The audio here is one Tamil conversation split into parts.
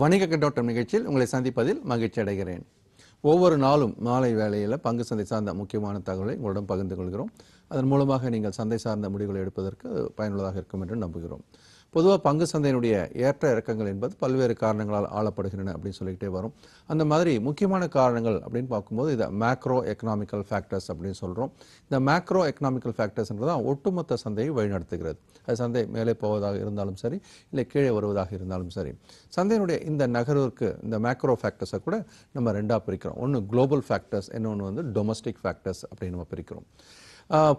வணிக கண்ணோட்டம் நிகழ்ச்சியில் உங்களை சந்திப்பதில் மகிழ்ச்சி அடைகிறேன் ஒவ்வொரு நாளும் மாலை வேளையில் பங்கு சந்தை சார்ந்த முக்கியமான தகவலை உங்களுடன் பகிர்ந்து கொள்கிறோம் அதன் மூலமாக நீங்கள் சந்தை சார்ந்த முடிவுகளை எடுப்பதற்கு பயனுள்ளதாக இருக்கும் என்று நம்புகிறோம் பொதுவாக பங்கு சந்தையினுடைய ஏற்ற இறக்கங்கள் என்பது பல்வேறு காரணங்களால் ஆளப்படுகின்றன அப்படின்னு சொல்லிக்கிட்டே வரும் அந்த மாதிரி முக்கியமான காரணங்கள் அப்படின்னு பார்க்கும்போது இதை மேக்ரோ எக்கனாமிக்கல் ஃபேக்டர்ஸ் அப்படின்னு சொல்கிறோம் இந்த மேக்ரோ எக்கனாமிக்கல் ஃபேக்டர்ஸ்ன்றது தான் ஒட்டுமொத்த சந்தையை வழிநடத்துகிறது அது சந்தை மேலே போவதாக இருந்தாலும் சரி இல்லை கீழே வருவதாக இருந்தாலும் சரி சந்தையினுடைய இந்த நகர்வுக்கு இந்த மேக்ரோ ஃபேக்டர்ஸை கூட நம்ம ரெண்டாக பிரிக்கிறோம் ஒன்று குளோபல் ஃபேக்டர்ஸ் இன்னொன்று வந்து டொமஸ்டிக் ஃபேக்டர்ஸ் அப்படின்னு நம்ம பிரிக்கிறோம்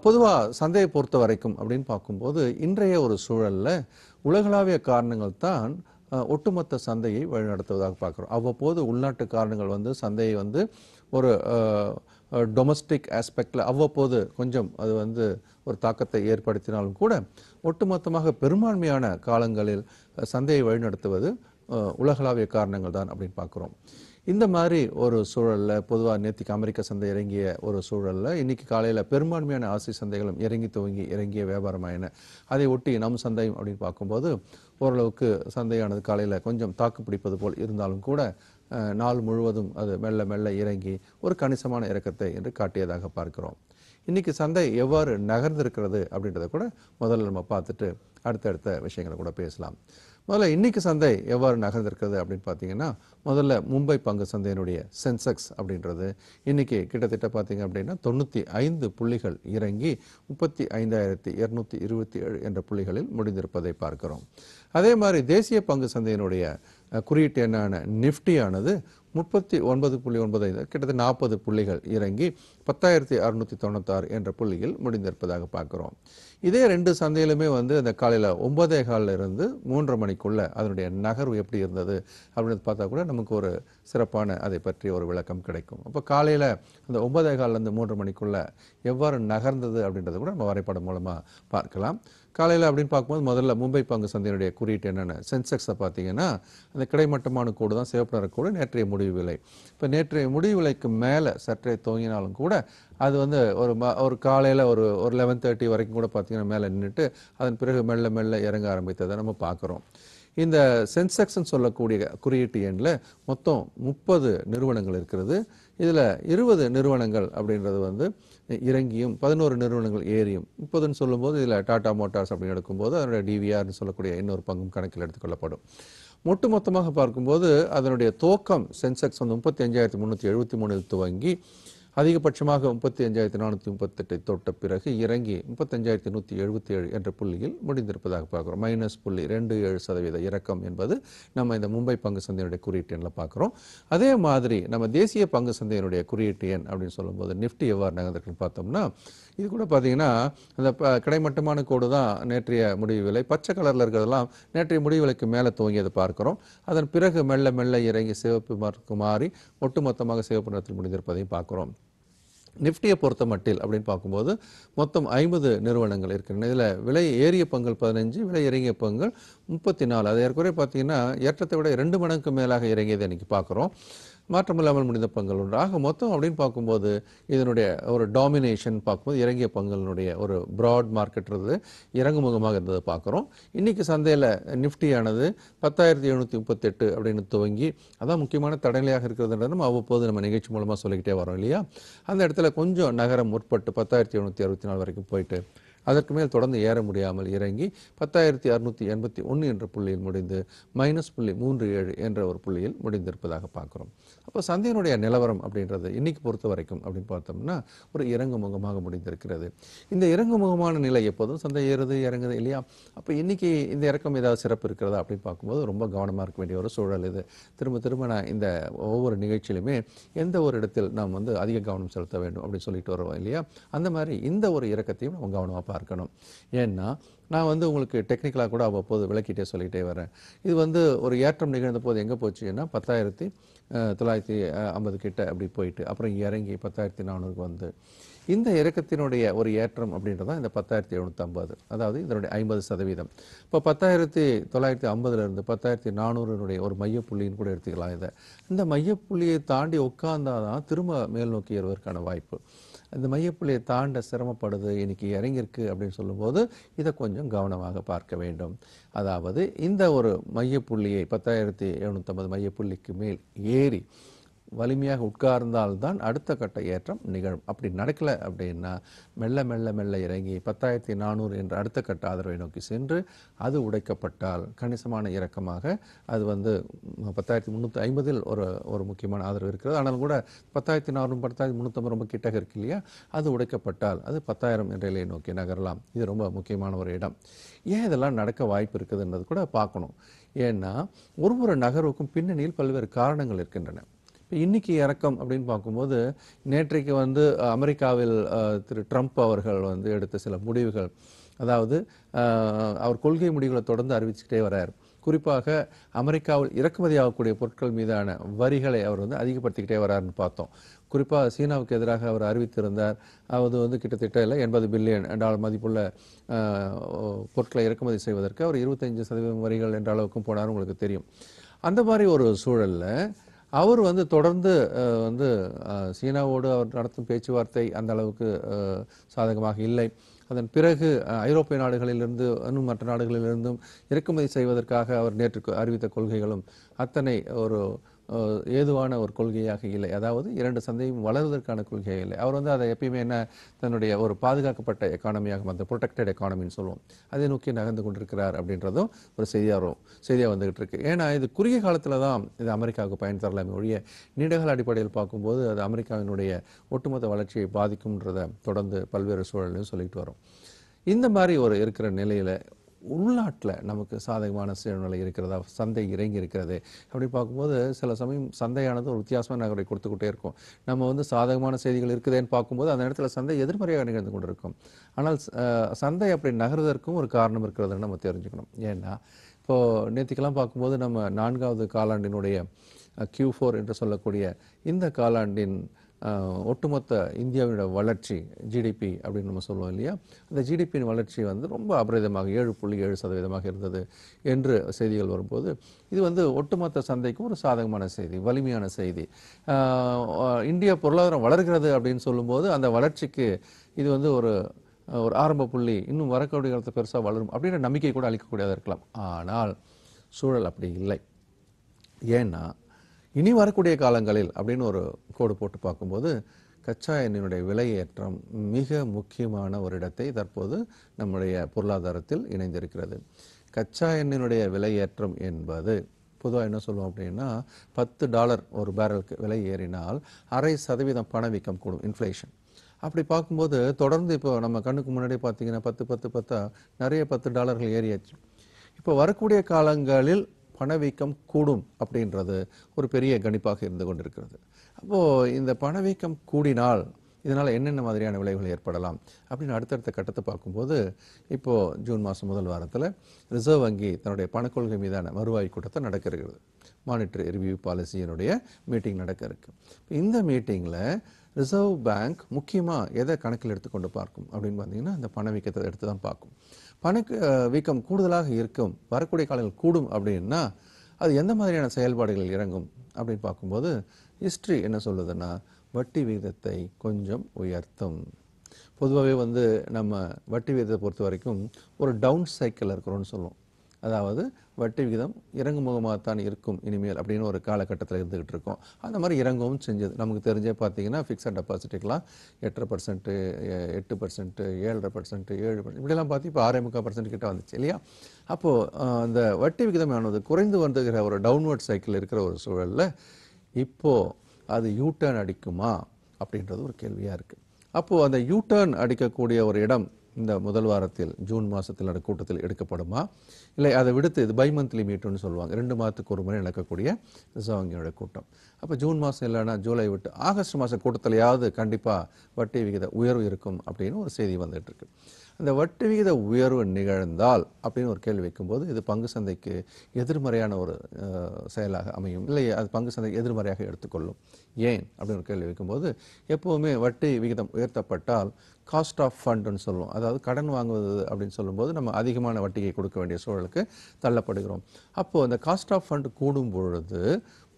பொதுவாக சந்தையை பொறுத்த வரைக்கும் அப்படின்னு பார்க்கும்போது இன்றைய ஒரு சூழலில் உலகளாவிய காரணங்கள் தான் ஒட்டுமொத்த சந்தையை வழிநடத்துவதாக பார்க்குறோம் அவ்வப்போது உள்நாட்டு காரணங்கள் வந்து சந்தையை வந்து ஒரு டொமஸ்டிக் ஆஸ்பெக்டில் அவ்வப்போது கொஞ்சம் அது வந்து ஒரு தாக்கத்தை ஏற்படுத்தினாலும் கூட ஒட்டுமொத்தமாக பெரும்பான்மையான காலங்களில் சந்தையை வழிநடத்துவது உலகளாவிய காரணங்கள் தான் அப்படின்னு பார்க்குறோம் இந்த மாதிரி ஒரு சூழலில் பொதுவாக நேற்றுக்கு அமெரிக்க சந்தை இறங்கிய ஒரு சூழலில் இன்றைக்கி காலையில் பெரும்பான்மையான ஆசை சந்தைகளும் இறங்கி துவங்கி இறங்கிய வியாபாரமாயின அதை ஒட்டி நம் சந்தையும் அப்படின்னு பார்க்கும்போது ஓரளவுக்கு சந்தையானது காலையில் கொஞ்சம் தாக்கு பிடிப்பது போல் இருந்தாலும் கூட நாள் முழுவதும் அது மெல்ல மெல்ல இறங்கி ஒரு கணிசமான இறக்கத்தை என்று காட்டியதாக பார்க்கிறோம் இன்றைக்கி சந்தை எவ்வாறு நகர்ந்திருக்கிறது அப்படின்றத கூட முதல்ல நம்ம பார்த்துட்டு அடுத்தடுத்த விஷயங்களை கூட பேசலாம் முதல்ல இன்னைக்கு சந்தை எவ்வாறு நகர்ந்திருக்கிறது அப்படின்னு பார்த்தீங்கன்னா முதல்ல மும்பை பங்கு சந்தையினுடைய சென்செக்ஸ் அப்படின்றது இன்னைக்கு கிட்டத்தட்ட பார்த்தீங்க அப்படின்னா தொண்ணூற்றி ஐந்து புள்ளிகள் இறங்கி முப்பத்தி ஐந்தாயிரத்தி இரநூத்தி இருபத்தி ஏழு என்ற புள்ளிகளில் முடிந்திருப்பதை பார்க்கிறோம் அதே மாதிரி தேசிய பங்கு சந்தையினுடைய குறியீட்டு என்னான நிஃப்டியானது முப்பத்தி ஒன்பது புள்ளி ஒன்பது ஐந்து கிட்டத்தட்ட நாற்பது புள்ளிகள் இறங்கி பத்தாயிரத்தி அறுநூற்றி தொண்ணூத்தாறு என்ற புள்ளியில் முடிந்திருப்பதாக பார்க்குறோம் இதே ரெண்டு சந்தையிலுமே வந்து அந்த காலையில் ஒன்பதே காலில் இருந்து மூன்று மணிக்குள்ளே அதனுடைய நகர்வு எப்படி இருந்தது அப்படின்னு பார்த்தா கூட நமக்கு ஒரு சிறப்பான அதை பற்றி ஒரு விளக்கம் கிடைக்கும் அப்போ காலையில் அந்த ஒன்பதே காலிலேருந்து மூன்று மணிக்குள்ளே எவ்வாறு நகர்ந்தது அப்படின்றத கூட நம்ம வரைபடம் மூலமாக பார்க்கலாம் காலையில் அப்படின்னு பார்க்கும்போது முதல்ல மும்பை பங்கு சந்தையினுடைய குறியீட்டு என்னென்ன சென்செக்ஸை பார்த்தீங்கன்னா அந்த கிடைமட்டமான கூடு தான் சிவப்பு நிற கூடு நேற்றைய முடிவு விலை இப்போ நேற்றைய முடிவு விலைக்கு மேலே சற்றே தோங்கினாலும் கூட அது வந்து ஒரு ம ஒரு காலையில் ஒரு ஒரு லெவன் தேர்ட்டி வரைக்கும் கூட பார்த்திங்கன்னா மேலே நின்றுட்டு அதன் பிறகு மெல்ல மெல்ல இறங்க ஆரம்பித்ததை நம்ம பார்க்குறோம் இந்த சென்செக்ஸ்ன்னு சொல்லக்கூடிய குறியீட்டு எண்ணில் மொத்தம் முப்பது நிறுவனங்கள் இருக்கிறது இதில் இருபது நிறுவனங்கள் அப்படின்றது வந்து இறங்கியும் பதினோரு நிறுவனங்கள் ஏறியும் முப்பதுன்னு சொல்லும்போது இதில் டாடா மோட்டார்ஸ் அப்படின்னு எடுக்கும்போது அதனுடைய டிவிஆர்னு சொல்லக்கூடிய இன்னொரு பங்கும் கணக்கில் எடுத்துக்கொள்ளப்படும் ஒட்டு மொத்தமாக பார்க்கும்போது அதனுடைய தோக்கம் சென்செக்ஸ் வந்து முப்பத்தி அஞ்சாயிரத்தி முந்நூற்றி எழுபத்தி மூணில் துவங்கி அதிகபட்சமாக முப்பத்தி அஞ்சாயிரத்தி நானூற்றி முப்பத்தெட்டை தொட்ட பிறகு இறங்கி முப்பத்தஞ்சாயிரத்தி நூற்றி எழுபத்தி ஏழு என்ற புள்ளியில் முடிந்திருப்பதாக பார்க்குறோம் மைனஸ் புள்ளி ரெண்டு ஏழு சதவீத இறக்கம் என்பது நம்ம இந்த மும்பை பங்கு சந்தையினுடைய குறியீட்டு எண்ணில் பார்க்குறோம் அதே மாதிரி நம்ம தேசிய பங்கு சந்தையினுடைய குறியீட்டு எண் அப்படின்னு சொல்லும்போது நிஃப்டி எவ்வாறு நகர்ந்திருக்குன்னு பார்த்தோம்னா இது கூட பார்த்தீங்கன்னா அந்த கிடைமட்டமான கோடு தான் நேற்றைய முடிவு விலை பச்சை கலரில் இருக்கிறதெல்லாம் நேற்றைய முடிவு விலைக்கு மேலே துவங்கியதை பார்க்குறோம் அதன் பிறகு மெல்ல மெல்ல இறங்கி சிவப்பு மாறி ஒட்டுமொத்தமாக சிவப்பு நிறத்தில் முடிந்திருப்பதையும் பார்க்குறோம் நிஃப்டியை பொறுத்த மட்டில் அப்படின்னு பார்க்கும்போது மொத்தம் ஐம்பது நிறுவனங்கள் இருக்கின்றன இதில் விலை ஏறிய பங்கள் பதினஞ்சு விலை இறங்கிய பங்கள் முப்பத்தி நாலு அது ஏற்கனவே பார்த்தீங்கன்னா ஏற்றத்தை விட ரெண்டு மடங்கு மேலாக இறங்கியதை இன்றைக்கி பார்க்குறோம் மாற்றமில்லாமல் முடிந்த பங்கல் உண்டு ஆக மொத்தம் அப்படின்னு பார்க்கும்போது இதனுடைய ஒரு டாமினேஷன் பார்க்கும்போது இறங்கிய பங்கலினுடைய ஒரு ப்ராட் மார்க்கெட் இருந்தது இறங்குமுகமாக இருந்ததை பார்க்குறோம் இன்றைக்கி சந்தையில் நிஃப்டியானது பத்தாயிரத்தி எழுநூற்றி முப்பத்தெட்டு அப்படின்னு துவங்கி அதான் முக்கியமான தடைநிலையாக இருக்கிறதுன்றது நம்ம அவ்வப்போது நம்ம நிகழ்ச்சி மூலமாக சொல்லிக்கிட்டே வரோம் இல்லையா அந்த இடத்துல கொஞ்சம் நகரம் முற்பட்டு பத்தாயிரத்தி எழுநூற்றி அறுபத்தி நாலு வரைக்கும் போயிட்டு அதற்கு மேல் தொடர்ந்து ஏற முடியாமல் இறங்கி பத்தாயிரத்தி அறுநூத்தி எண்பத்தி ஒன்று என்ற புள்ளியில் முடிந்து மைனஸ் புள்ளி மூன்று ஏழு என்ற ஒரு புள்ளியில் முடிந்திருப்பதாக பார்க்குறோம் அப்போ சந்தையினுடைய நிலவரம் அப்படின்றது இன்னைக்கு பொறுத்த வரைக்கும் அப்படின்னு பார்த்தோம்னா ஒரு இறங்கு முகமாக முடிந்திருக்கிறது இந்த இறங்கு முகமான நிலை எப்போதும் சந்தை ஏறுது இறங்குது இல்லையா அப்போ இன்னைக்கு இந்த இறக்கம் ஏதாவது சிறப்பு இருக்கிறதா அப்படின்னு பார்க்கும்போது ரொம்ப கவனமாக இருக்க வேண்டிய ஒரு சூழல் இது திரும்ப திரும்ப நான் இந்த ஒவ்வொரு நிகழ்ச்சியிலுமே எந்த ஒரு இடத்தில் நாம் வந்து அதிக கவனம் செலுத்த வேண்டும் அப்படின்னு சொல்லிட்டு வருவோம் இல்லையா அந்த மாதிரி இந்த ஒரு இறக்கத்தையும் நம்ம கவனமாக பார்க்கணும் ஏன்னா நான் வந்து உங்களுக்கு டெக்னிக்கலாக கூட அவ்வப்போது விளக்கிட்டே சொல்லிகிட்டே வரேன் இது வந்து ஒரு ஏற்றம் நிகழ்ந்த போது எங்கே போச்சுன்னா பத்தாயிரத்தி தொள்ளாயிரத்தி ஐம்பது கிட்ட அப்படி போயிட்டு அப்புறம் இறங்கி பத்தாயிரத்தி நானூறுக்கு வந்து இந்த இறக்கத்தினுடைய ஒரு ஏற்றம் அப்படின்றது தான் இந்த பத்தாயிரத்தி எழுநூற்றம்பது அதாவது இதனுடைய ஐம்பது சதவீதம் இப்போ பத்தாயிரத்தி தொள்ளாயிரத்தி ஐம்பதுலேருந்து பத்தாயிரத்தி நானூறுனுடைய ஒரு மையப்புள்ளின்னு கூட எடுத்துக்கலாம் இதை இந்த மையப்புள்ளியை தாண்டி உட்கார்ந்தாதான் திரும்ப மேல் நோக்கி ஏறுவதற்கான வாய்ப்பு இந்த மையப்புள்ளியை தாண்ட சிரமப்படுது இன்னைக்கு இறங்கியிருக்கு அப்படின்னு சொல்லும்போது இதை கொஞ்சம் கவனமாக பார்க்க வேண்டும் அதாவது இந்த ஒரு மையப்புள்ளியை பத்தாயிரத்தி எழுநூற்றம்பது மையப்புள்ளிக்கு மேல் ஏறி வலிமையாக உட்கார்ந்தால்தான் அடுத்த கட்ட ஏற்றம் நிகழும் அப்படி நடக்கலை அப்படின்னா மெல்ல மெல்ல மெல்ல இறங்கி பத்தாயிரத்தி நானூறு என்ற அடுத்த கட்ட ஆதரவை நோக்கி சென்று அது உடைக்கப்பட்டால் கணிசமான இறக்கமாக அது வந்து பத்தாயிரத்தி முந்நூற்றி ஐம்பதில் ஒரு ஒரு முக்கியமான ஆதரவு இருக்கிறது ஆனால் கூட பத்தாயிரத்தி நானூறு பத்தாயிரத்தி முந்நூற்றம்பது ரொம்ப கிட்டக இருக்கு இல்லையா அது உடைக்கப்பட்டால் அது பத்தாயிரம் என்ற நிலையை நோக்கி நகரலாம் இது ரொம்ப முக்கியமான ஒரு இடம் ஏன் இதெல்லாம் நடக்க வாய்ப்பு இருக்குதுன்றது கூட பார்க்கணும் ஏன்னா ஒரு ஒரு நகர்வுக்கும் பின்னணியில் பல்வேறு காரணங்கள் இருக்கின்றன இப்போ இன்றைக்கி இறக்கம் அப்படின்னு பார்க்கும்போது நேற்றைக்கு வந்து அமெரிக்காவில் திரு ட்ரம்ப் அவர்கள் வந்து எடுத்த சில முடிவுகள் அதாவது அவர் கொள்கை முடிவுகளை தொடர்ந்து அறிவிச்சுக்கிட்டே வரார் குறிப்பாக அமெரிக்காவில் இறக்குமதி ஆகக்கூடிய பொருட்கள் மீதான வரிகளை அவர் வந்து அதிகப்படுத்திக்கிட்டே வராருன்னு பார்த்தோம் குறிப்பாக சீனாவுக்கு எதிராக அவர் அறிவித்திருந்தார் அது வந்து கிட்டத்தட்ட இல்லை எண்பது பில்லியன் டாலர் மதிப்புள்ள பொருட்களை இறக்குமதி செய்வதற்கு அவர் இருபத்தஞ்சு சதவீதம் வரிகள் என்ற அளவுக்கும் போனார் உங்களுக்கு தெரியும் அந்த மாதிரி ஒரு சூழலில் அவர் வந்து தொடர்ந்து வந்து சீனாவோடு அவர் நடத்தும் பேச்சுவார்த்தை அந்த அளவுக்கு சாதகமாக இல்லை அதன் பிறகு ஐரோப்பிய நாடுகளிலிருந்து இன்னும் மற்ற நாடுகளிலிருந்தும் இறக்குமதி செய்வதற்காக அவர் நேற்று அறிவித்த கொள்கைகளும் அத்தனை ஒரு ஏதுவான ஒரு கொள்கையாக இல்லை அதாவது இரண்டு சந்தையும் வளர்வதற்கான கொள்கையாக இல்லை அவர் வந்து அதை எப்பயுமே என்ன தன்னுடைய ஒரு பாதுகாக்கப்பட்ட எக்கானமியாக வந்து ப்ரொடெக்டட் எக்கானமின்னு சொல்லுவோம் அதை நோக்கி நகர்ந்து கொண்டிருக்கிறார் அப்படின்றதும் ஒரு செய்தியாக வரும் செய்தியாக வந்துகிட்டு இருக்கு ஏன்னா இது குறுகிய காலத்தில் தான் இது அமெரிக்காவுக்கு பயன் தரலாமே ஒழிய நீண்டகால அடிப்படையில் பார்க்கும்போது அது அமெரிக்காவினுடைய ஒட்டுமொத்த வளர்ச்சியை பாதிக்கும்ன்றதை தொடர்ந்து பல்வேறு சூழலையும் சொல்லிட்டு வரும் இந்த மாதிரி ஒரு இருக்கிற நிலையில் உள்நாட்டில் நமக்கு சாதகமான சூழ்நிலை இருக்கிறதா சந்தை இறங்கி இருக்கிறது அப்படி பார்க்கும்போது சில சமயம் சந்தையானது ஒரு வித்தியாசமாக நகரை கொடுத்துக்கிட்டே இருக்கும் நம்ம வந்து சாதகமான செய்திகள் இருக்குதேன்னு பார்க்கும்போது அந்த இடத்துல சந்தை எதிர்மறையாக நிகழ்ந்து கொண்டிருக்கும் ஆனால் சந்தை அப்படி நகர்வதற்கும் ஒரு காரணம் இருக்கிறதுன்னு நம்ம தெரிஞ்சுக்கணும் ஏன்னா இப்போது நேற்றுக்கெல்லாம் பார்க்கும்போது நம்ம நான்காவது காலாண்டினுடைய கியூ ஃபோர் என்று சொல்லக்கூடிய இந்த காலாண்டின் ஒட்டுமொத்த இந்தியாவினோட வளர்ச்சி ஜிடிபி அப்படின்னு நம்ம சொல்லுவோம் இல்லையா அந்த ஜிடிபியின் வளர்ச்சி வந்து ரொம்ப அபரிதமாக ஏழு புள்ளி ஏழு சதவீதமாக இருந்தது என்று செய்திகள் வரும்போது இது வந்து ஒட்டுமொத்த சந்தைக்கும் ஒரு சாதகமான செய்தி வலிமையான செய்தி இந்தியா பொருளாதாரம் வளர்கிறது அப்படின்னு சொல்லும்போது அந்த வளர்ச்சிக்கு இது வந்து ஒரு ஒரு ஆரம்ப புள்ளி இன்னும் வரக்கூடிய காலத்தை பெருசாக வளரும் அப்படின்ற நம்பிக்கை கூட அளிக்கக்கூடியதாக இருக்கலாம் ஆனால் சூழல் அப்படி இல்லை ஏன்னா இனி வரக்கூடிய காலங்களில் அப்படின்னு ஒரு கோடு போட்டு பார்க்கும்போது கச்சா எண்ணினுடைய விலையேற்றம் மிக முக்கியமான ஒரு இடத்தை தற்போது நம்முடைய பொருளாதாரத்தில் இணைந்திருக்கிறது கச்சா எண்ணினுடைய விலையேற்றம் என்பது பொதுவாக என்ன சொல்லுவோம் அப்படின்னா பத்து டாலர் ஒரு பேரலுக்கு விலை ஏறினால் அரை சதவீதம் பணவீக்கம் கூடும் இன்ஃப்ளேஷன் அப்படி பார்க்கும்போது தொடர்ந்து இப்போ நம்ம கண்ணுக்கு முன்னாடி பார்த்தீங்கன்னா பத்து பத்து பத்தா நிறைய பத்து டாலர்கள் ஏறியாச்சு இப்போ வரக்கூடிய காலங்களில் பணவீக்கம் கூடும் அப்படின்றது ஒரு பெரிய கணிப்பாக இருந்து கொண்டிருக்கிறது அப்போது இந்த பணவீக்கம் கூடினால் இதனால் என்னென்ன மாதிரியான விளைவுகள் ஏற்படலாம் அப்படின்னு அடுத்தடுத்த கட்டத்தை பார்க்கும்போது இப்போது ஜூன் மாதம் முதல் வாரத்தில் ரிசர்வ் வங்கி தன்னுடைய பணக்கொள்கை மீதான வருவாய் கூட்டத்தை நடக்க இருக்கிறது மானிட்டரி ரிவ்யூ பாலிசியினுடைய மீட்டிங் நடக்க இருக்கு இந்த மீட்டிங்கில் ரிசர்வ் பேங்க் முக்கியமாக எதை கணக்கில் எடுத்துக்கொண்டு பார்க்கும் அப்படின்னு பார்த்தீங்கன்னா இந்த பணவீக்கத்தை எடுத்து தான் பார்க்கும் பணக்கு வீக்கம் கூடுதலாக இருக்கும் வரக்கூடிய காலங்கள் கூடும் அப்படின்னா அது எந்த மாதிரியான செயல்பாடுகள் இறங்கும் அப்படின்னு பார்க்கும்போது ஹிஸ்ட்ரி என்ன சொல்லுதுன்னா வட்டி விகிதத்தை கொஞ்சம் உயர்த்தும் பொதுவாகவே வந்து நம்ம வட்டி விகிதத்தை பொறுத்த வரைக்கும் ஒரு டவுன் சைக்கிள் இருக்கிறோன்னு சொல்லுவோம் அதாவது வட்டி விகிதம் இறங்கும் முகமாகத்தான் இருக்கும் இனிமேல் அப்படின்னு ஒரு காலகட்டத்தில் இருந்துகிட்டு இருக்கோம் அந்த மாதிரி இறங்கவும் செஞ்சது நமக்கு தெரிஞ்சே பார்த்தீங்கன்னா ஃபிக்ஸட் டெபாசிட்டுக்கெலாம் எட்டரை பர்சன்ட்டு எட்டு பர்சன்ட்டு ஏழரை பர்சன்ட்டு ஏழு பர்சன்ட் இப்படிலாம் பார்த்து இப்போ ஆறே முக்கால் பர்சன்ட் கிட்ட வந்துச்சு இல்லையா அப்போது அந்த வட்டி விகிதம் ஆனது குறைந்து வந்துகிற ஒரு டவுன்வர்ட் சைக்கிள் இருக்கிற ஒரு சூழலில் இப்போது அது யூ டர்ன் அடிக்குமா அப்படின்றது ஒரு கேள்வியாக இருக்குது அப்போது அந்த யூ டர்ன் அடிக்கக்கூடிய ஒரு இடம் இந்த முதல் வாரத்தில் ஜூன் மாதத்தில் நடக்க கூட்டத்தில் எடுக்கப்படுமா இல்லை அதை விடுத்து இது பை மந்த்லி மீட்டுன்னு சொல்லுவாங்க ரெண்டு மாதத்துக்கு ஒரு முறை நடக்கக்கூடிய ரிசர்வங்கியோட கூட்டம் அப்போ ஜூன் மாதம் இல்லைன்னா ஜூலை விட்டு ஆகஸ்ட் மாத கூட்டத்திலையாவது கண்டிப்பாக வட்டி விகித உயர்வு இருக்கும் அப்படின்னு ஒரு செய்தி வந்துட்டு இருக்கு இந்த வட்டி விகித உயர்வு நிகழ்ந்தால் அப்படின்னு ஒரு கேள்வி வைக்கும்போது இது பங்கு சந்தைக்கு எதிர்மறையான ஒரு செயலாக அமையும் இல்லை அது பங்கு சந்தை எதிர்மறையாக எடுத்துக்கொள்ளும் ஏன் அப்படின்னு ஒரு கேள்வி வைக்கும்போது எப்போவுமே வட்டி விகிதம் உயர்த்தப்பட்டால் காஸ்ட் ஆஃப் ஃபண்டுன்னு சொல்லுவோம் அதாவது கடன் வாங்குவது அப்படின்னு சொல்லும்போது நம்ம அதிகமான வட்டியை கொடுக்க வேண்டிய சூழலுக்கு தள்ளப்படுகிறோம் அப்போது அந்த காஸ்ட் ஆஃப் ஃபண்ட் கூடும் பொழுது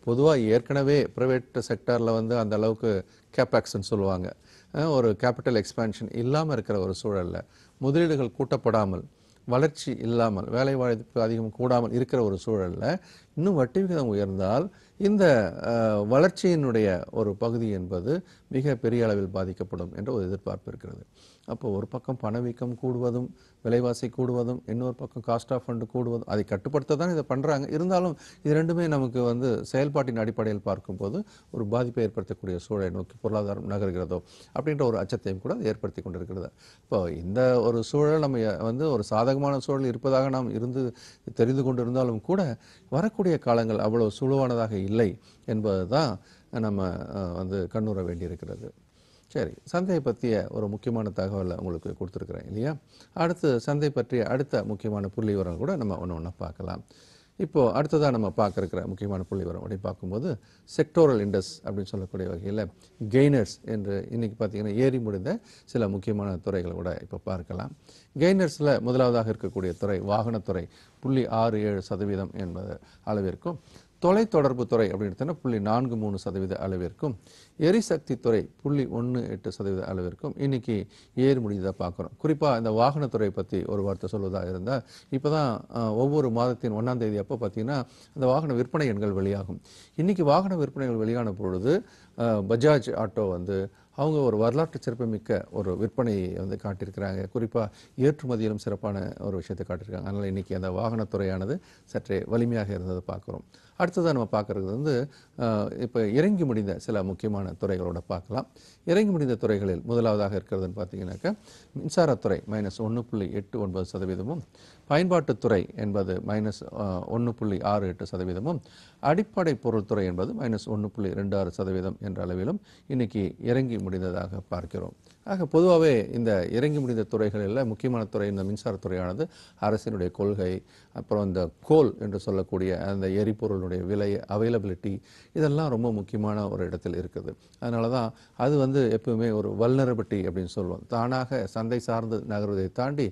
பொதுவாக ஏற்கனவே ப்ரைவேட் செக்டாரில் வந்து அந்த அளவுக்கு கேபேக்ஸ்ன்னு சொல்லுவாங்க ஒரு கேபிட்டல் எக்ஸ்பேன்ஷன் இல்லாமல் இருக்கிற ஒரு சூழலில் முதலீடுகள் கூட்டப்படாமல் வளர்ச்சி இல்லாமல் வேலை வாய்ப்பு அதிகம் கூடாமல் இருக்கிற ஒரு சூழலில் இன்னும் வட்டி விகிதம் உயர்ந்தால் இந்த வளர்ச்சியினுடைய ஒரு பகுதி என்பது மிக பெரிய அளவில் பாதிக்கப்படும் என்ற ஒரு எதிர்பார்ப்பு இருக்கிறது அப்போ ஒரு பக்கம் பணவீக்கம் கூடுவதும் விலைவாசி கூடுவதும் இன்னொரு பக்கம் காஸ்ட் ஆஃப் ஃபண்டு கூடுவதும் அதை கட்டுப்படுத்த தான் இதை பண்ணுறாங்க இருந்தாலும் இது ரெண்டுமே நமக்கு வந்து செயல்பாட்டின் அடிப்படையில் பார்க்கும்போது ஒரு பாதிப்பை ஏற்படுத்தக்கூடிய சூழலை நோக்கி பொருளாதாரம் நகர்கிறதோ அப்படின்ற ஒரு அச்சத்தையும் கூட அது ஏற்படுத்தி கொண்டிருக்கிறது இப்போ இந்த ஒரு சூழல் நம்ம வந்து ஒரு சாதகமான சூழல் இருப்பதாக நாம் இருந்து தெரிந்து கொண்டிருந்தாலும் கூட வரக்கூடிய காலங்கள் அவ்வளோ சுழுவானதாக இல்லை என்பது தான் நம்ம வந்து கண்ணுற வேண்டியிருக்கிறது சரி சந்தை பற்றிய ஒரு முக்கியமான தகவலை உங்களுக்கு கொடுத்துருக்குறேன் இல்லையா அடுத்து சந்தை பற்றிய அடுத்த முக்கியமான புள்ளி விவரம் கூட நம்ம ஒன்று ஒன்று பார்க்கலாம் இப்போது அடுத்ததாக நம்ம பார்க்குற முக்கியமான புள்ளி விவரம் அப்படின்னு பார்க்கும்போது செக்டோரல் இண்டஸ் அப்படின்னு சொல்லக்கூடிய வகையில் கெய்னர்ஸ் என்று இன்றைக்கி பார்த்திங்கன்னா ஏறி முடிந்த சில முக்கியமான துறைகளை கூட இப்போ பார்க்கலாம் கெய்னர்ஸில் முதலாவதாக இருக்கக்கூடிய துறை வாகனத்துறை புள்ளி ஆறு ஏழு சதவீதம் என்பது அளவிற்கும் தொலைத்தொடர்பு துறை அப்படின்னு புள்ளி நான்கு மூணு சதவீத அளவிற்கும் எரிசக்தி துறை புள்ளி ஒன்று எட்டு சதவீத அளவிற்கும் இன்றைக்கி ஏறு முடிஞ்சதாக பார்க்குறோம் குறிப்பாக இந்த வாகனத்துறை பற்றி ஒரு வார்த்தை சொல்வதாக இருந்தால் இப்போ தான் ஒவ்வொரு மாதத்தின் ஒன்றாம் தேதி அப்போ பார்த்தீங்கன்னா அந்த வாகன விற்பனை எண்கள் வெளியாகும் இன்றைக்கி வாகன விற்பனைகள் வெளியான பொழுது பஜாஜ் ஆட்டோ வந்து அவங்க ஒரு வரலாற்று சிறப்புமிக்க ஒரு விற்பனையை வந்து காட்டியிருக்கிறாங்க குறிப்பாக ஏற்றுமதியிலும் சிறப்பான ஒரு விஷயத்தை காட்டியிருக்காங்க அதனால் இன்றைக்கி அந்த வாகனத்துறையானது சற்றே வலிமையாக இருந்ததை பார்க்குறோம் அடுத்ததாக நம்ம பார்க்குறது வந்து இப்போ இறங்கி முடிந்த சில முக்கியமான துறைகளோட பார்க்கலாம் இறங்கி முடிந்த துறைகளில் முதலாவதாக இருக்கிறதுன்னு பார்த்தீங்கன்னாக்கா மின்சாரத்துறை மைனஸ் ஒன்று புள்ளி எட்டு ஒன்பது சதவீதமும் பயன்பாட்டுத்துறை என்பது மைனஸ் ஒன்று புள்ளி ஆறு எட்டு சதவீதமும் அடிப்படை பொருள்துறை என்பது மைனஸ் ஒன்று புள்ளி ரெண்டு ஆறு சதவீதம் என்ற அளவிலும் இன்றைக்கி இறங்கி முடி முடிந்ததாக பார்க்கிறோம் ஆக பொதுவாகவே இந்த இறங்கி முடிந்த துறைகளில் முக்கியமான துறை இந்த மின்சாரத்துறையானது அரசினுடைய கொள்கை அப்புறம் இந்த கோல் என்று சொல்லக்கூடிய அந்த எரிபொருளுடைய விலை அவைலபிலிட்டி இதெல்லாம் ரொம்ப முக்கியமான ஒரு இடத்தில் இருக்குது அதனால தான் அது வந்து எப்பவுமே ஒரு வல்லரபட்டி அப்படின்னு சொல்லுவோம் தானாக சந்தை சார்ந்து நகர்வதை தாண்டி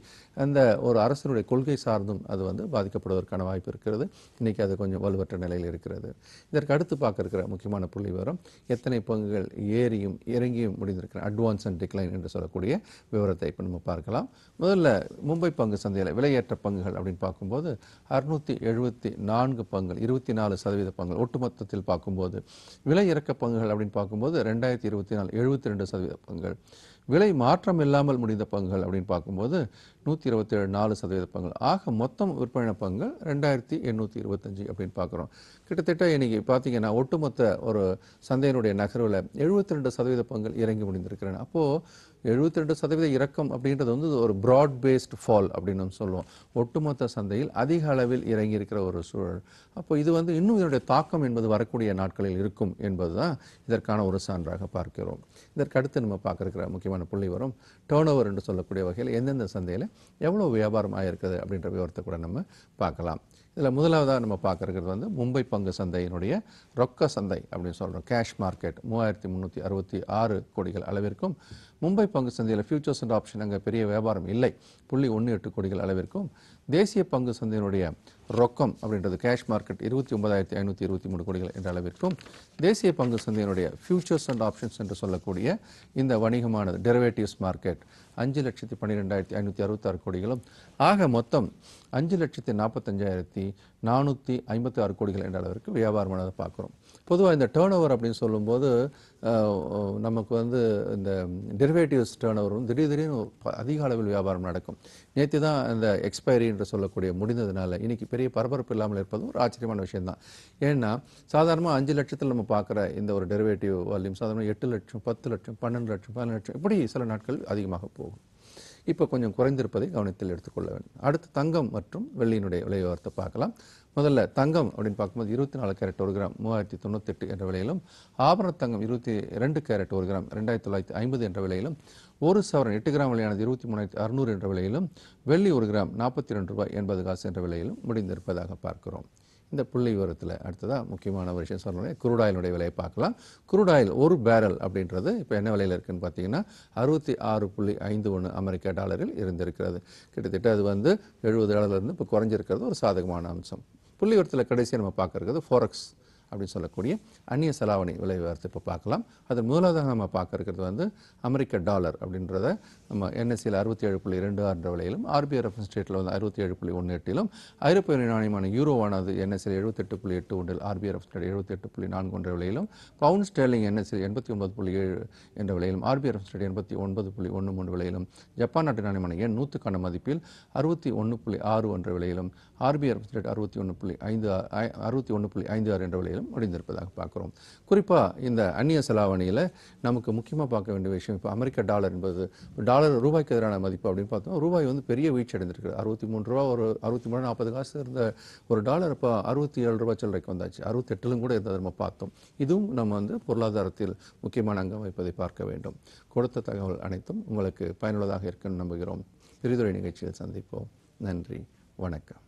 அந்த ஒரு அரசினுடைய கொள்கை சார்ந்தும் அது வந்து பாதிக்கப்படுவதற்கான வாய்ப்பு இருக்கிறது இன்றைக்கி அது கொஞ்சம் வலுவற்ற நிலையில் இருக்கிறது இதற்கு அடுத்து பார்க்க இருக்கிற முக்கியமான புள்ளி விவரம் எத்தனை பங்குகள் ஏரியும் இறங்கி தொடங்கி முடிந்திருக்கிற அட்வான்ஸ் அண்ட் டிக்ளைன் என்று சொல்லக்கூடிய விவரத்தை இப்போ நம்ம பார்க்கலாம் முதல்ல மும்பை பங்கு சந்தையில் விலையேற்ற பங்குகள் அப்படின்னு பார்க்கும்போது அறுநூற்றி எழுபத்தி நான்கு பங்குகள் இருபத்தி நாலு சதவீத பங்குகள் ஒட்டுமொத்தத்தில் பார்க்கும்போது விலை இறக்க பங்குகள் அப்படின்னு பார்க்கும்போது ரெண்டாயிரத்தி இருபத்தி நாலு எழுபத்தி ரெண்டு சதவீத பங்குகள் விலை மாற்றம் இல்லாமல் முடிந்த பங்குகள் அப்படின்னு பார்க்கும்போது நூற்றி இருபத்தேழு நாலு சதவீத பங்கு ஆக மொத்தம் விற்பனை பங்கு ரெண்டாயிரத்தி எண்ணூற்றி இருபத்தஞ்சு அப்படின்னு பார்க்குறோம் கிட்டத்தட்ட இன்றைக்கி பார்த்தீங்கன்னா ஒட்டுமொத்த ஒரு சந்தையினுடைய நகர்வில் எழுபத்தி ரெண்டு சதவீத பங்கு இறங்கி முடிந்திருக்கிறேன் அப்போது எழுபத்தி ரெண்டு சதவீத இறக்கம் அப்படின்றது வந்து ஒரு ப்ராட் பேஸ்ட் ஃபால் அப்படின்னு நம்ம சொல்லுவோம் ஒட்டுமொத்த சந்தையில் அதிக அளவில் இறங்கி இருக்கிற ஒரு சூழல் அப்போ இது வந்து இன்னும் இதனுடைய தாக்கம் என்பது வரக்கூடிய நாட்களில் இருக்கும் என்பது தான் இதற்கான ஒரு சான்றாக பார்க்கிறோம் இதற்கடுத்து நம்ம பார்க்குற முக்கியமான புள்ளி வரும் டேர்ன் ஓவர் என்று சொல்லக்கூடிய வகையில் எந்தெந்த சந்தையில் எவ்வளோ வியாபாரம் ஆகிருக்குது அப்படின்ற விவரத்தை கூட நம்ம பார்க்கலாம் இதில் முதலாவதாக நம்ம பார்க்குறது வந்து மும்பை பங்கு சந்தையினுடைய ரொக்க சந்தை அப்படின்னு சொல்கிறோம் கேஷ் மார்க்கெட் மூவாயிரத்தி முந்நூற்றி அறுபத்தி ஆறு கோடிகள் அளவிற்கும் மும்பை பங்கு சந்தையில் ஃபியூச்சர்ஸ் அண்ட் ஆப்ஷன் அங்கே பெரிய வியாபாரம் இல்லை புள்ளி ஒன்று எட்டு கோடிகள் அளவிற்கும் தேசிய பங்கு சந்தையினுடைய ரொக்கம் அப்படின்றது கேஷ் மார்க்கெட் இருபத்தி ஒன்பதாயிரத்தி ஐநூற்றி இருபத்தி மூணு கோடிகள் என்ற அளவிற்கும் தேசிய பங்கு சந்தையினுடைய ஃபியூச்சர்ஸ் அண்ட் ஆப்ஷன்ஸ் என்று சொல்லக்கூடிய இந்த வணிகமானது டெரிவேட்டிவ்ஸ் மார்க்கெட் அஞ்சு லட்சத்தி பன்னிரெண்டாயிரத்தி ஐநூற்றி அறுபத்தாறு கோடிகளும் ஆக மொத்தம் அஞ்சு லட்சத்தி நாற்பத்தஞ்சாயிரத்தி நானூற்றி ஐம்பத்தி ஆறு கோடிகள் என்ற அளவிற்கு வியாபாரம் பண்ணதை பார்க்குறோம் பொதுவாக இந்த டேர்ன் ஓவர் அப்படின்னு சொல்லும்போது நமக்கு வந்து இந்த டெரிவேட்டிவ்ஸ் டேர்ன் ஓவரும் திடீர் திடீர்னு அதிக அளவில் வியாபாரம் நடக்கும் நேற்று தான் இந்த எக்ஸ்பைரி என்று சொல்லக்கூடிய முடிந்ததுனால இன்றைக்கி பெரிய பரபரப்பு இல்லாமல் இருப்பதும் ஒரு ஆச்சரியமான விஷயம்தான் ஏன்னா சாதாரணமாக அஞ்சு லட்சத்தில் நம்ம பார்க்குற இந்த ஒரு டெரிவேட்டிவ் வால்யூம் சாதாரணமாக எட்டு லட்சம் பத்து லட்சம் பன்னெண்டு லட்சம் பதினஞ்சு லட்சம் இப்படி சில நாட்கள் அதிகமாக போகும் இப்போ கொஞ்சம் குறைந்திருப்பதை கவனத்தில் எடுத்துக்கொள்ள வேண்டும் அடுத்து தங்கம் மற்றும் வெள்ளியினுடைய விலைவாரத்தை பார்க்கலாம் முதல்ல தங்கம் அப்படின்னு பார்க்கும்போது இருபத்தி நாலு கேரட் ஒரு கிராம் மூவாயிரத்தி தொண்ணூற்றெட்டு என்ற விலையிலும் ஆபரண தங்கம் இருபத்தி ரெண்டு கேரட் ஒரு கிராம் ரெண்டாயிரத்தி தொள்ளாயிரத்தி ஐம்பது என்ற விலையிலும் ஒரு சவரன் எட்டு கிராம் விலையானது இருபத்தி மூணாயிரத்தி அறுநூறு என்ற விலையிலும் வெள்ளி ஒரு கிராம் நாற்பத்தி ரெண்டு ரூபாய் எண்பது காசு என்ற விலையிலும் முடிந்திருப்பதாக பார்க்கிறோம் இந்த புள்ளி விவரத்தில் அடுத்ததாக முக்கியமான ஒரு விஷயம் சொல்லணும் குரூட் விலையை பார்க்கலாம் குரூடாயில் ஒரு பேரல் அப்படின்றது இப்போ என்ன விலையில் இருக்குதுன்னு பார்த்தீங்கன்னா அறுபத்தி ஆறு புள்ளி ஐந்து ஒன்று அமெரிக்க டாலரில் இருந்திருக்கிறது கிட்டத்தட்ட அது வந்து எழுபது டாலர்லேருந்து இப்போ குறைஞ்சிருக்கிறது ஒரு சாதகமான அம்சம் புள்ளி விவரத்தில் கடைசியாக நம்ம பார்க்கறது ஃபோரக்ஸ் அப்படின்னு சொல்லக்கூடிய அந்நிய செலாவணி விளைவாரத்தை இப்போ பார்க்கலாம் அதன் முதலாவதாக நம்ம பார்க்க இருக்கிறது வந்து அமெரிக்க டாலர் அப்படின்றத நம்ம என்எஸ்சியில் அறுபத்தி ஏழு புள்ளி ரெண்டு ஆறுன்ற விலையிலும் ஆர்பிஐ ரெஃபரன்ஸ் ஸ்டேட்டில் வந்து அறுபத்தி ஏழு புள்ளி ஒன்று எட்டிலும் ஐரோப்பிய நாணயமான யூரோவானது என்எஸ்சியில் எழுபத்தெட்டு புள்ளி எட்டு ஒன்றில் ஆர்பிஐ ரெஃபரன்ஸ் ரேட் எழுபத்தெட்டு புள்ளி நான்கு ஒன்ற விலையிலும் பவுன் ஸ்டேர்லிங் என்எஸ்சியில் எண்பத்தி ஒன்பது புள்ளி ஏழு என்ற விலையிலும் ஆர்பிஐ ரெஃபரன்ஸ் ரேட் எண்பத்தி ஒன்பது புள்ளி ஒன்று மூன்று விலையிலும் ஜப்பான் நாட்டு நாணயமான எண் நூற்றுக்கான மதிப்பில் அறுபத்தி ஒன்று புள்ளி ஆறு ஒன்ற விலையிலும் ஆர்பிஐ ரேட் அறுபத்தி ஒன்று புள்ளி ஐந்து அறுபத்தி ஒன்று புள்ளி ஐந்து ஆறு என்ற விலையிலும் முடிந்திருப்பதாக பார்க்குறோம் குறிப்பாக இந்த அந்நிய செலாவணியில் நமக்கு முக்கியமாக பார்க்க வேண்டிய விஷயம் இப்போ அமெரிக்க டாலர் என்பது டாலர் ரூபாய்க்கு எதிரான மதிப்பு அப்படின்னு பார்த்தோம் ரூபாய் வந்து பெரிய வீழ்ச்சி அடைந்திருக்கு அறுபத்தி மூணு ரூபா ஒரு அறுபத்தி மூணு நாற்பது காசு இருந்த ஒரு டாலர் இப்போ அறுபத்தி ஏழு ரூபாய் சில்லறைக்கு வந்தாச்சு அறுபத்தெட்டிலும் கூட இருந்ததை நம்ம பார்த்தோம் இதுவும் நம்ம வந்து பொருளாதாரத்தில் முக்கியமான அங்கம் வைப்பதை பார்க்க வேண்டும் கொடுத்த தகவல் அனைத்தும் உங்களுக்கு பயனுள்ளதாக இருக்குன்னு நம்புகிறோம் பிரிதுரை நிகழ்ச்சியில் சந்திப்போம் நன்றி வணக்கம்